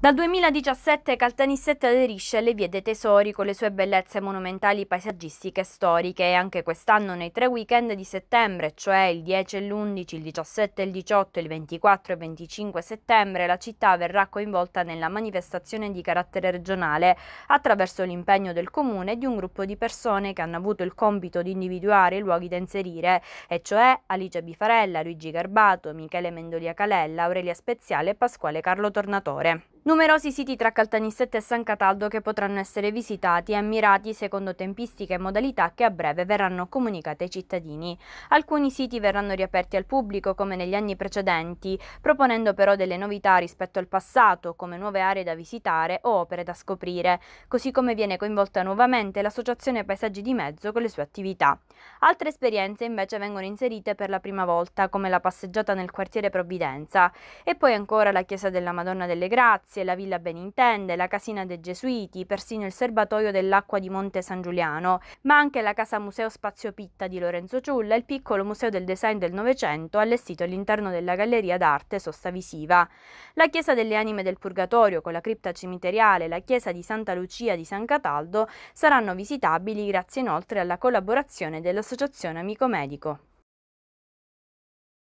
Dal 2017 Caltanissetta aderisce alle vie dei tesori con le sue bellezze monumentali paesaggistiche e storiche e anche quest'anno nei tre weekend di settembre, cioè il 10 e l'11, il 17 e il 18, il 24 e il 25 settembre, la città verrà coinvolta nella manifestazione di carattere regionale attraverso l'impegno del comune e di un gruppo di persone che hanno avuto il compito di individuare i luoghi da inserire, e cioè Alice Bifarella, Luigi Garbato, Michele Mendolia Calella, Aurelia Speziale e Pasquale Carlo Tornatore. Numerosi siti tra Caltanissetta e San Cataldo che potranno essere visitati e ammirati secondo tempistiche e modalità che a breve verranno comunicate ai cittadini. Alcuni siti verranno riaperti al pubblico come negli anni precedenti, proponendo però delle novità rispetto al passato, come nuove aree da visitare o opere da scoprire, così come viene coinvolta nuovamente l'Associazione Paesaggi di Mezzo con le sue attività. Altre esperienze invece vengono inserite per la prima volta, come la passeggiata nel quartiere Provvidenza e poi ancora la chiesa della Madonna delle Grazie Palazzio la Villa Benintende, la Casina dei Gesuiti, persino il serbatoio dell'acqua di Monte San Giuliano, ma anche la Casa Museo Spazio Pitta di Lorenzo Ciulla e il piccolo Museo del Design del Novecento allestito all'interno della Galleria d'Arte Sosta Visiva. La Chiesa delle Anime del Purgatorio con la cripta cimiteriale e la Chiesa di Santa Lucia di San Cataldo saranno visitabili grazie inoltre alla collaborazione dell'Associazione Amico Medico.